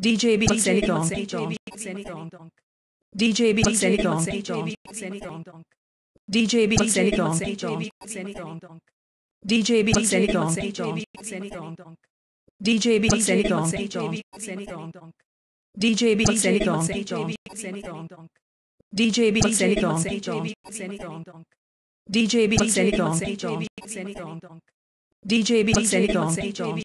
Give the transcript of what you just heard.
DJ B DJ B DJ B DJ B DJ B DJ B DJ B DJ B DJ B DJ B DJ B